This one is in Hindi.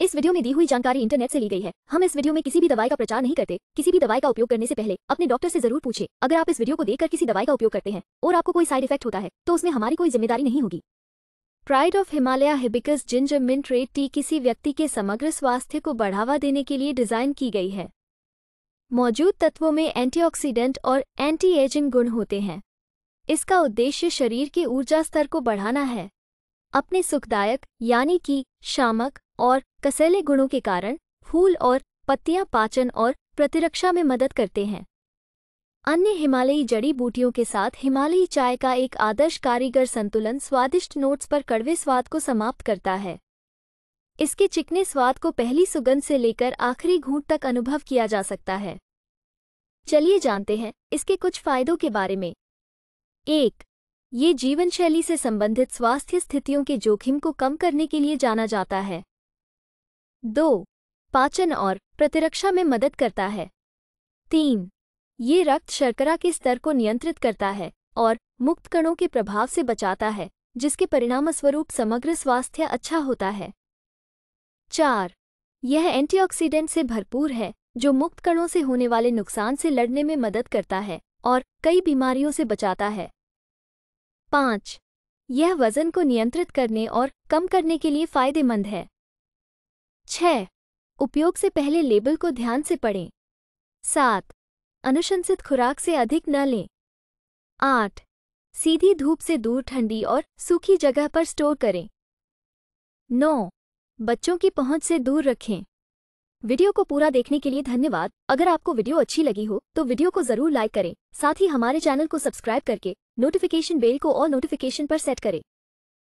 इस वीडियो में दी हुई जानकारी इंटरनेट से ली गई है हम इस वीडियो में किसी भी दवाई का प्रचार नहीं करते किसी भी दवाई का उपयोग करने से पहले अपने डॉक्टर से जरूर पूछे अगर आप इस वीडियो को देखकर किसी दवाई का उपयोग करते हैं और आपको कोई साइड इफेक्ट होता है तो उसमें हमारी कोई जिम्मेदारी नहीं होगी pride of Himalaya hibiscus ginger mint red tea किसी व्यक्ति के समग्र स्वास्थ्य को बढ़ावा देने के लिए डिजाइन की गई है मौजूद तत्वों में एंटीऑक्सीडेंट और एंटी एजिंग गुण होते हैं इसका उद्देश्य शरीर के ऊर्जा स्तर को बढ़ाना है अपने सुखदायक यानी कि शामक और कसैले गुणों के कारण फूल और पत्तियां पाचन और प्रतिरक्षा में मदद करते हैं अन्य हिमालयी जड़ी बूटियों के साथ हिमालयी चाय का एक आदर्श कारीगर संतुलन स्वादिष्ट नोट्स पर कड़वे स्वाद को समाप्त करता है इसके चिकने स्वाद को पहली सुगंध से लेकर आखिरी घूंट तक अनुभव किया जा सकता है चलिए जानते हैं इसके कुछ फायदों के बारे में एक ये जीवनशैली से संबंधित स्वास्थ्य स्थितियों के जोखिम को कम करने के लिए जाना जाता है दो पाचन और प्रतिरक्षा में मदद करता है तीन ये रक्त शर्करा के स्तर को नियंत्रित करता है और मुक्त कणों के प्रभाव से बचाता है जिसके परिणामस्वरूप समग्र स्वास्थ्य अच्छा होता है चार यह एंटीऑक्सीडेंट से भरपूर है जो मुक्त कणों से होने वाले नुकसान से लड़ने में मदद करता है और कई बीमारियों से बचाता है पाँच यह वजन को नियंत्रित करने और कम करने के लिए फायदेमंद है छ उपयोग से पहले लेबल को ध्यान से पढ़ें सात अनुशंसित खुराक से अधिक न लें आठ सीधी धूप से दूर ठंडी और सूखी जगह पर स्टोर करें नौ बच्चों की पहुंच से दूर रखें वीडियो को पूरा देखने के लिए धन्यवाद अगर आपको वीडियो अच्छी लगी हो तो वीडियो को जरूर लाइक करें साथ ही हमारे चैनल को सब्सक्राइब करके नोटिफिकेशन बेल को और नोटिफिकेशन पर सेट करें